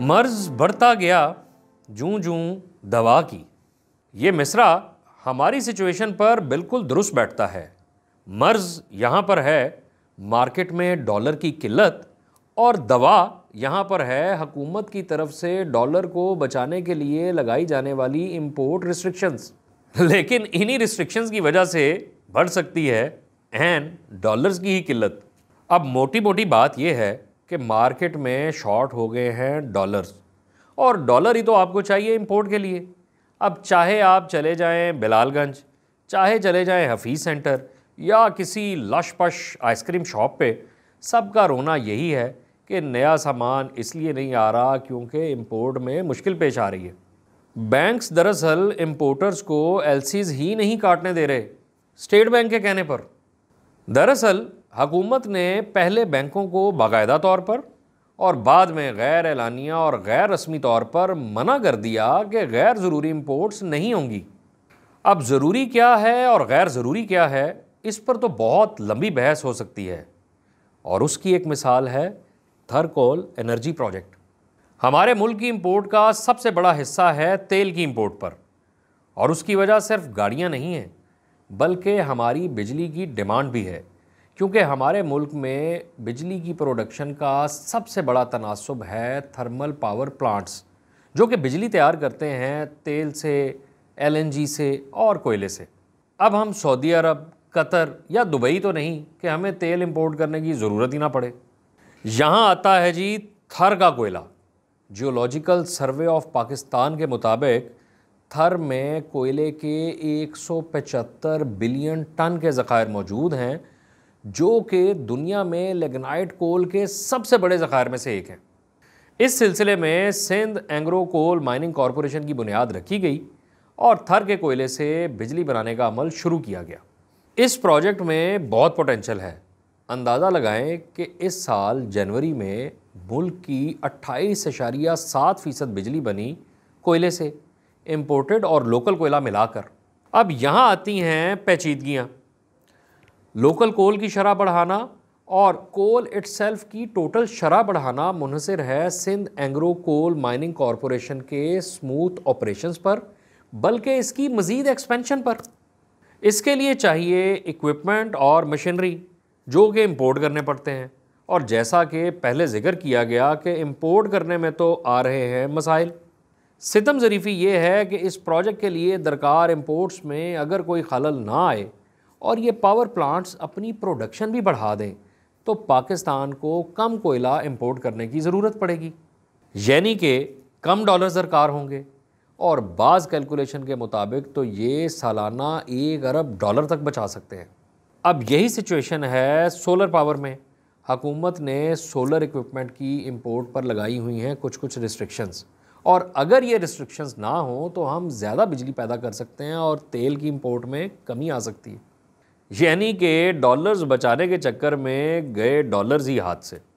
मर्ज बढ़ता गया जू जू दवा की ये मिसरा हमारी सिचुएशन पर बिल्कुल दुरुस्त बैठता है मर्ज यहाँ पर है मार्केट में डॉलर की किल्लत और दवा यहाँ पर है हकूमत की तरफ से डॉलर को बचाने के लिए लगाई जाने वाली इम्पोर्ट रिस्ट्रिक्शंस लेकिन इन्हीं रिस्ट्रिक्शंस की वजह से बढ़ सकती है एन डॉलर्स की ही किल्लत अब मोटी मोटी बात यह है कि मार्केट में शॉर्ट हो गए हैं डॉलर्स और डॉलर ही तो आपको चाहिए इंपोर्ट के लिए अब चाहे आप चले जाएं बिलालगंज चाहे चले जाएं हफीज़ सेंटर या किसी लश पश आइसक्रीम शॉप पे सबका रोना यही है कि नया सामान इसलिए नहीं आ रहा क्योंकि इम्पोर्ट में मुश्किल पेश आ रही है बैंक्स दरअसल इम्पोर्टर्स को एलसीज ही नहीं काटने दे रहे स्टेट बैंक के कहने पर दरअसल हुकूमत ने पहले बैंकों को बाकायदा तौर पर और बाद में गैर एलानिया और गैर रस्मी तौर पर मना कर दिया कि गैर ज़रूरी इम्पोर्ट्स नहीं होंगी अब ज़रूरी क्या है और गैर ज़रूरी क्या है इस पर तो बहुत लंबी बहस हो सकती है और उसकी एक मिसाल है थरकोल एनर्जी प्रोजेक्ट हमारे मुल्क की इम्पोर्ट का सबसे बड़ा हिस्सा है तेल की इम्पोर्ट पर और उसकी वजह सिर्फ गाड़ियाँ नहीं हैं बल्कि हमारी बिजली की डिमांड भी है क्योंकि हमारे मुल्क में बिजली की प्रोडक्शन का सबसे बड़ा तनासब है थर्मल पावर प्लांट्स जो कि बिजली तैयार करते हैं तेल से एलएनजी से और कोयले से अब हम सऊदी अरब कतर या दुबई तो नहीं कि हमें तेल इंपोर्ट करने की ज़रूरत ही ना पड़े यहाँ आता है जी थर का कोयला जियोलॉजिकल सर्वे ऑफ पाकिस्तान के मुताबिक थर में कोयले के 175 बिलियन टन के ज़ख़ायर मौजूद हैं जो कि दुनिया में लेगनाइट कोल के सबसे बड़े ज़खायर में से एक है इस सिलसिले में Sindh Engro coal mining corporation की बुनियाद रखी गई और थर के कोयले से बिजली बनाने का अमल शुरू किया गया इस प्रोजेक्ट में बहुत पोटेंशल है अंदाज़ा लगाएं कि इस साल जनवरी में मुल्क की अट्ठाईस अशारिया सात फ़ीसद बिजली बनी कोयले से इम्पोर्टेड और लोकल कोयला मिलाकर अब यहाँ आती हैं पेचीदगियाँ लोकल कोल की शरह बढ़ाना और कोल इट्सल्फ की टोटल शराह बढ़ाना मुनसर है Sindh Engro coal mining corporation के स्मूथ ऑपरेशंस पर बल्कि इसकी मज़ीद एक्सपेंशन पर इसके लिए चाहिए इक्विपमेंट और मशीनरी जो कि इम्पोर्ट करने पड़ते हैं और जैसा कि पहले जिक्र किया गया कि इम्पोर्ट करने में तो आ रहे हैं मसाइल सितम ज़रीफ़ी ये है कि इस प्रोजेक्ट के लिए दरकार इम्पोर्ट्स में अगर कोई खलल ना आए और ये पावर प्लांट्स अपनी प्रोडक्शन भी बढ़ा दें तो पाकिस्तान को कम कोयला इंपोर्ट करने की ज़रूरत पड़ेगी यानी कि कम डॉलर दरकार होंगे और बाज़ कैलकुलेशन के मुताबिक तो ये सालाना एक अरब डॉलर तक बचा सकते हैं अब यही सिचुएशन है सोलर पावर में हकूमत ने सोलर इक्विपमेंट की इंपोर्ट पर लगाई हुई हैं कुछ कुछ रिस्ट्रिक्शंस और अगर ये रिस्ट्रिक्शंस ना हों तो हम ज़्यादा बिजली पैदा कर सकते हैं और तेल की इंपोर्ट में कमी आ सकती है यानी कि डॉलर्स बचाने के चक्कर में गए डॉलर्स ही हाथ से